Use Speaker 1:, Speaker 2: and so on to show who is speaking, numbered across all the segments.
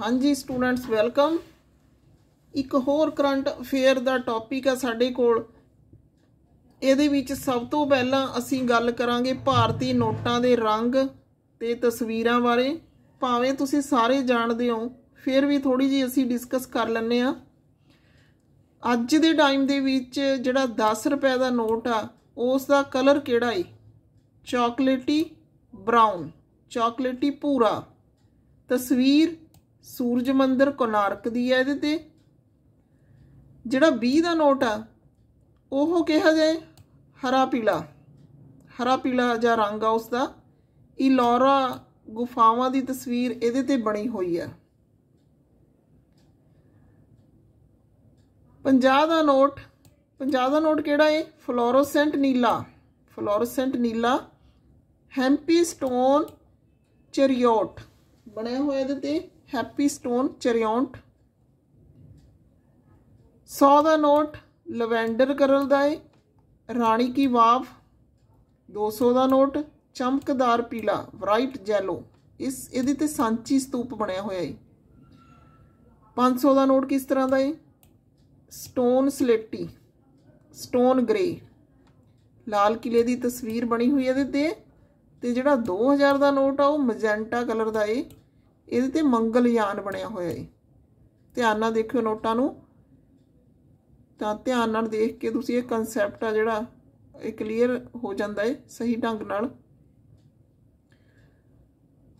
Speaker 1: ਹਾਂਜੀ students welcome ਇੱਕ ਹੋਰ ਕਰੰਟ ਅਫੇਅਰ ਦਾ ਟੌਪਿਕ ਆ ਸਾਡੇ ਕੋਲ ਇਹਦੇ ਵਿੱਚ ਸਭ ਤੋਂ ਪਹਿਲਾਂ ਅਸੀਂ ਗੱਲ ਕਰਾਂਗੇ ਭਾਰਤੀ ਨੋਟਾਂ ਦੇ ਰੰਗ ਤੇ ਤਸਵੀਰਾਂ ਬਾਰੇ ਭਾਵੇਂ ਤੁਸੀਂ ਸਾਰੇ ਜਾਣਦੇ ਹੋ ਫਿਰ ਵੀ ਥੋੜੀ ਜੀ ਅਸੀਂ ਡਿਸਕਸ ਕਰ ਲੈਂਦੇ ਆ ਅੱਜ ਦੇ ਟਾਈਮ ਦੇ ਵਿੱਚ ਜਿਹੜਾ 10 ਰੁਪਏ ਦਾ ਨੋਟ ਆ ਉਸ ਦਾ ਕਲਰ ਕਿਹੜਾ ਹੈ ਚਾਕਲੇਟੀ ਬ੍ਰਾਊਨ ਚਾਕਲੇਟੀ ਪੂਰਾ ਤਸਵੀਰ ਸੂਰਜ ਮੰਦਰ ਕੋਨਾਰਕ ਦੀ ਹੈ ਇਹਦੇ ਤੇ ਜਿਹੜਾ 20 ਦਾ ਨੋਟ ਆ ਉਹ ਕਿਹਾ ਜਾਏ ਹਰਾ ਪੀਲਾ ਹਰਾ ਪੀਲਾ ਜਾਂ ਰੰਗ ਆ ਉਸ ਦਾ ਇਹ ਲੋਰਾ ਗੁਫਾਵਾਂ ਦੀ ਤਸਵੀਰ ਇਹਦੇ ਤੇ ਬਣੀ ਹੋਈ ਆ 50 ਦਾ ਨੋਟ 50 ਦਾ ਨੋਟ ਕਿਹੜਾ ਏ ਫਲੋਰੋਸੈਂਟ ਨੀਲਾ ਫਲੋਰੋਸੈਂਟ ਨੀਲਾ ਹੈਂਪੀ ਸਟੋਨ ਚਰੀਓਟ ਬਣਿਆ ਹੋਇਆ ਇਹਦੇ ਤੇ ਹੈਪੀ ਸਟੋਨ ਚਰਿਓਂਟ 100 ਦਾ ਨੋਟ ਲਵੈਂਡਰ ਕਰਲ ਦਾ ਹੈ ਰਾਣੀ ਕੀ ਵਾਵ 200 ਦਾ ਨੋਟ ਚਮਕਦਾਰ ਪੀਲਾ ਬ੍ਰਾਈਟ ਜੈਲੋ ਇਸ ਇਹਦੇ ਤੇ ਸਾਂਚੀ ਸਤੂਪ ਬਣਿਆ ਹੋਇਆ ਹੈ 500 ਦਾ ਨੋਟ ਕਿਸ ਤਰ੍ਹਾਂ ਦਾ ਹੈ ਸਟੋਨ ਸਲੇਟੀ ਸਟੋਨ ਗ੍ਰੇ ਲਾਲ ਕਿਲੇ ਦੀ ਤਸਵੀਰ ਬਣੀ ਹੋਈ ਹੈ ਇਹਦੇ ਤੇ ਤੇ ਜਿਹੜਾ 2000 ਦਾ ਨੋਟ ਆ ਉਹ ਮੈਜੈਂਟਾ ਕਲਰ ਦਾ ਹੈ ਇਹਦੇ ਤੇ ਮੰਗਲ ਯਾਨ ਬਣਿਆ ਹੋਇਆ ਹੈ ਧਿਆਨ ਨਾਲ ਦੇਖਿਓ ਨੋਟਾਂ ਨੂੰ ਤਾਂ ਧਿਆਨ ਨਾਲ ਦੇਖ ਕੇ ਤੁਸੀਂ ਇਹ ਕਨਸੈਪਟ ਆ ਜਿਹੜਾ ਇਹ ਕਲੀਅਰ ਹੋ ਜਾਂਦਾ ਹੈ ਸਹੀ ਢੰਗ ਨਾਲ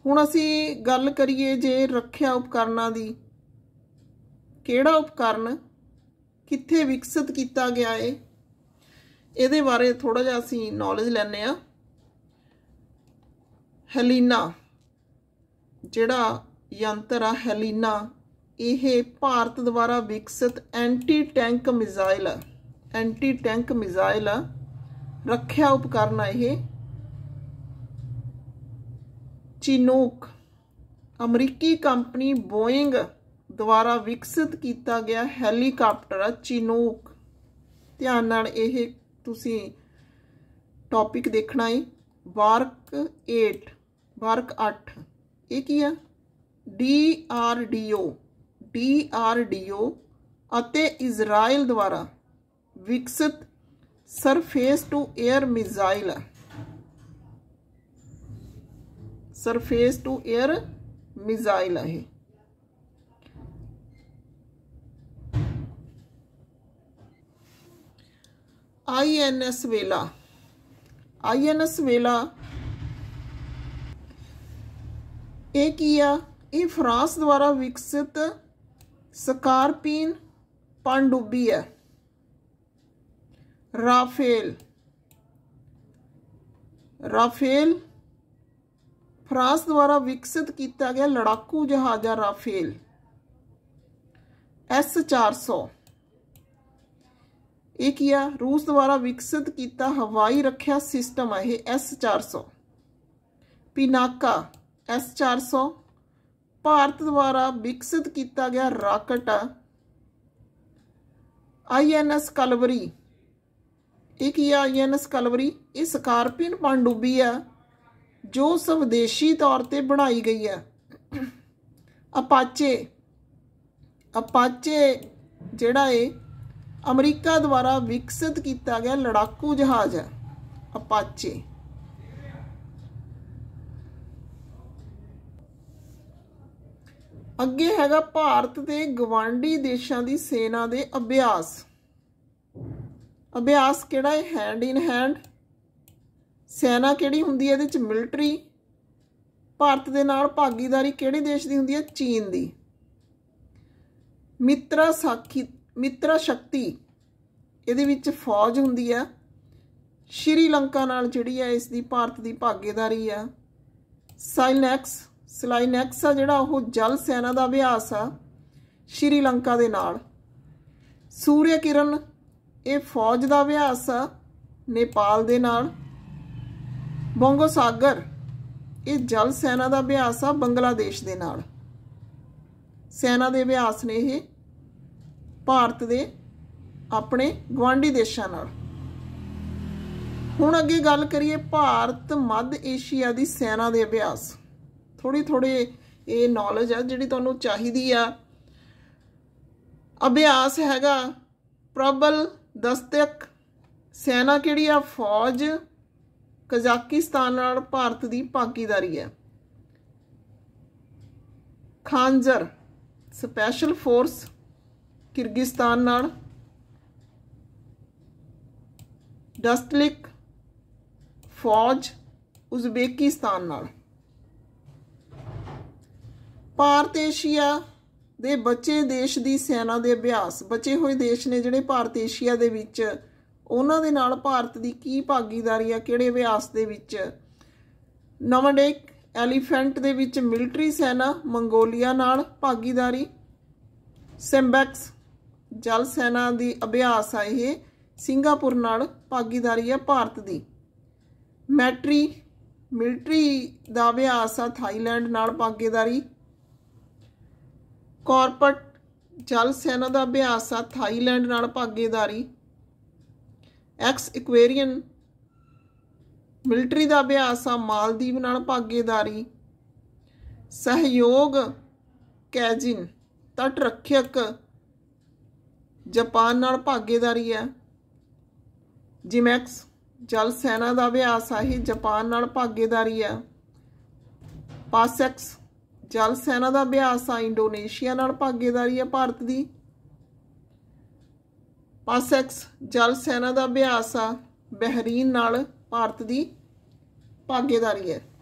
Speaker 1: ਹੁਣ ਅਸੀਂ ਗੱਲ ਕਰੀਏ ਜੇ ਰੱਖਿਆ ਉਪਕਰਨਾਂ ਦੀ ਕਿਹੜਾ ਉਪਕਰਨ ਕਿੱਥੇ ਵਿਕਸਿਤ ਕੀਤਾ ਗਿਆ ਹੈ ਇਹਦੇ ਬਾਰੇ ਥੋੜਾ ਜਿਹਾ ਅਸੀਂ ਨੌਲੇਜ ਲੈਣੇ ਆ ਹੈਲੀਨਾ ਜਿਹੜਾ ਯੰਤਰ ਆ ਹੈਲੀਨਾ ਇਹ ਭਾਰਤ ਦੁਆਰਾ ਵਿਕਸਿਤ ਐਂਟੀ ਟੈਂਕ ਮਿਜ਼ਾਈਲ ਆ ਐਂਟੀ ਟੈਂਕ ਮਿਜ਼ਾਈਲ ਆ ਰੱਖਿਆ ਉਪਕਰਨ ਆ ਇਹ ਚਿਨੂਕ ਅਮਰੀਕੀ ਕੰਪਨੀ ਬੋਇੰਗ ਦੁਆਰਾ ਵਿਕਸਿਤ ਕੀਤਾ ਗਿਆ ਹੈਲੀਕਾਪਟਰ ਆ ਚਿਨੂਕ ਧਿਆਨ ਨਾਲ ਇਹ ਤੁਸੀਂ ਟੌਪਿਕ ਦੇਖਣਾ ਹੈ ਵਾਰਕ 8 ਵਾਰਕ 8 एक ही है D R D O D R D O Israel द्वारा विकसित surface to air missile surface to air missile है आई एन एस वेला आई एन एस वेला ਇਹ ਕੀ ਆ ਇਹ ਫਰਾਂਸ ਦੁਆਰਾ ਵਿਕਸਿਤ ਸਕਾਰਪੀਨ ਪੰਡੂਬੀ ਹੈ ਰਾਫੇਲ ਰਾਫੇਲ ਫਰਾਂਸ ਦੁਆਰਾ ਵਿਕਸਿਤ ਕੀਤਾ ਗਿਆ ਲੜਾਕੂ ਜਹਾਜ਼ ਆ ਰਾਫੇਲ ਐਸ 400 ਇਹ ਕੀ ਆ ਰੂਸ ਦੁਆਰਾ ਵਿਕਸਿਤ ਕੀਤਾ ਹਵਾਈ ਰੱਖਿਆ ਸਿਸਟਮ ਹੈ ਇਹ ਐਸ 400 ਪਿਨਾਕਾ S400 ਭਾਰਤ ਦੁਆਰਾ ਵਿਕਸਿਤ ਕੀਤਾ ਗਿਆ ਰਾਕਟ ਆਈਐਨਐਸ ਕਲਵਰੀ ਇਹ ਕੀ ਆ ਆਈਐਨਐਸ ਕਲਵਰੀ ਇਹ ਸਕਾਰਪੀਨ ਪੰਡੂਬੀ ਆ ਜੋ ਸਵਦੇਸ਼ੀ ਤੌਰ ਤੇ ਬਣਾਈ ਗਈ ਆ ਅਪਾਚੇ ਅਪਾਚੇ ਜਿਹੜਾ ਏ ਅਮਰੀਕਾ ਦੁਆਰਾ ਵਿਕਸਿਤ ਕੀਤਾ ਗਿਆ ਲੜਾਕੂ ਜਹਾਜ਼ ਹੈ ਅਪਾਚੇ ਅੱਗੇ ਹੈਗਾ ਭਾਰਤ ਦੇ ਗਵਾਂਢੀ ਦੇਸ਼ਾਂ ਦੀ ਸੈਨਾ ਦੇ ਅਭਿਆਸ ਅਭਿਆਸ ਕਿਹੜਾ ਹੈ ਹੈਂਡ ਇਨ ਹੈਂਡ ਸੈਨਾ ਕਿਹੜੀ ਹੁੰਦੀ ਹੈ ਇਹਦੇ ਵਿੱਚ ਮਿਲਟਰੀ ਭਾਰਤ ਦੇ ਨਾਲ ਭਾਗੀਦਾਰੀ ਕਿਹੜੇ ਦੇਸ਼ ਦੀ ਹੁੰਦੀ ਹੈ ਚੀਨ ਦੀ ਮਿੱਤਰਾ ਸਾਖੀ ਮਿੱਤਰਾ ਸ਼ਕਤੀ ਇਹਦੇ ਵਿੱਚ ਫੌਜ ਹੁੰਦੀ ਹੈ ਸ਼੍ਰੀਲੰਕਾ ਨਾਲ ਜਿਹੜੀ ਹੈ ਇਸ ਦੀ ਭਾਰਤ ਦੀ ਭਾਗੀਦਾਰੀ ਆ ਸਾਈਨੈਕਸ ਨੈਕਸ ਆ ਜਿਹੜਾ ਉਹ ਜਲ ਸੈਨਾ ਦਾ ਅਭਿਆਸ ਆ ਸ਼੍ਰੀਲੰਕਾ ਦੇ ਨਾਲ ਸੂਰਿਆ ਕਿਰਨ ਇਹ ਫੌਜ ਦਾ ਅਭਿਆਸ ਆ ਨੇਪਾਲ ਦੇ ਨਾਲ ਬੰਗੋ ਸਾਗਰ ਇਹ ਜਲ ਸੈਨਾ ਦਾ ਅਭਿਆਸ ਆ ਬੰਗਲਾਦੇਸ਼ ਦੇ ਨਾਲ ਸੈਨਾ ਦੇ ਅਭਿਆਸ ਨੇ ਇਹ ਭਾਰਤ ਦੇ ਆਪਣੇ ਗਵਾਂਢੀ ਦੇਸ਼ਾਂ ਨਾਲ ਹੁਣ ਅੱਗੇ ਗੱਲ ਕਰੀਏ ਭਾਰਤ ਮੱਧ ਏਸ਼ੀਆ ਦੀ ਸੈਨਾ ਦੇ ਅਭਿਆਸ ਥੋੜੀ ਥੋੜੀ ਇਹ ਨੌਲੇਜ ਆ ਜਿਹੜੀ ਤੁਹਾਨੂੰ ਚਾਹੀਦੀ ਆ ਅਭਿਆਸ ਹੈਗਾ ਪ੍ਰਬਲ ਦਸਤਕ ਸੈਨਾ ਕਿਹੜੀ ਆ ਫੌਜ ਕਜ਼ਾਕਿਸਤਾਨ ਨਾਲ ਭਾਰਤ ਦੀ ਭਾਗੀਦਾਰੀ ਹੈ ਖਾਂਜਰ ਸਪੈਸ਼ਲ ਫੋਰਸ ਕਿਰਗਿਸਤਾਨ ਨਾਲ ਡਸਟਲਿਕ ਫੌਜ ਉਜ਼ਬੇਕਿਸਤਾਨ ਨਾਲ ਭਾਰਤ ਏਸ਼ੀਆ ਦੇ ਬੱਚੇ ਦੇਸ਼ ਦੀ ਸੈਨਾ ਦੇ ਅਭਿਆਸ ਬਚੇ ਹੋਏ ਦੇਸ਼ ਨੇ ਜਿਹੜੇ ਭਾਰਤ ਏਸ਼ੀਆ ਦੇ ਵਿੱਚ ਉਹਨਾਂ ਦੇ ਨਾਲ ਭਾਰਤ ਦੀ ਕੀ ਭਾਗੀਦਾਰੀ ਆ ਕਿਹੜੇ ਅਭਿਆਸ ਦੇ ਵਿੱਚ ਨਵਡੇਕ ਐਲੀਫੈਂਟ ਦੇ ਵਿੱਚ ਮਿਲਟਰੀ ਸੈਨਾ ਮੰਗੋਲੀਆ ਨਾਲ ਭਾਗੀਦਾਰੀ ਸੈਂਬੈਕਸ ਜਲ ਸੈਨਾ ਦੀ ਅਭਿਆਸ ਆ ਇਹ ਸਿੰਗਾਪੁਰ ਨਾਲ ਭਾਗੀਦਾਰੀ ਆ ਭਾਰਤ ਦੀ ਮੈਟਰੀ ਮਿਲਟਰੀ ਦਾ ਅਭਿਆਸ ਆ ਥਾਈਲੈਂਡ ਨਾਲ ਭਾਗੀਦਾਰੀ ਕਾਰਪਟ ਜਲ ਸੈਨਾ ਦਾ ਅਭਿਆਸ ਆ ਥਾਈਲੈਂਡ ਨਾਲ ਭਾਗੀਦਾਰੀ ਐਕਸ ਇਕੁਏਰੀਅਨ ਮਿਲਟਰੀ ਦਾ ਅਭਿਆਸ ਆ ਮਾਲਦੀਵ ਨਾਲ ਭਾਗੀਦਾਰੀ ਸਹਿਯੋਗ ਕੈਜਿਨ ਤਟ ਰੱਖਿਅਕ ਜਾਪਾਨ ਨਾਲ ਭਾਗੀਦਾਰੀ ਹੈ ਜਿਮੈਕਸ ਜਲ ਸੈਨਾ ਦਾ ਅਭਿਆਸ ਆ ਹੀ ਜਾਪਾਨ ਨਾਲ ਭਾਗੀਦਾਰੀ ਹੈ ਪਾਸੈਕਸ ਜਲ ਸੈਨਾ ਦਾ ਅਭਿਆਸ ਆ ਇੰਡੋਨੇਸ਼ੀਆ ਨਾਲ ਭਾਗੀਦਾਰੀ ਹੈ ਭਾਰਤ ਦੀ ਪਾਸੈਕਸ ਜਲ ਸੈਨਾ ਦਾ ਅਭਿਆਸ ਆ ਬਹਿਰੀਨ ਨਾਲ ਭਾਰਤ ਦੀ ਭਾਗੀਦਾਰੀ ਹੈ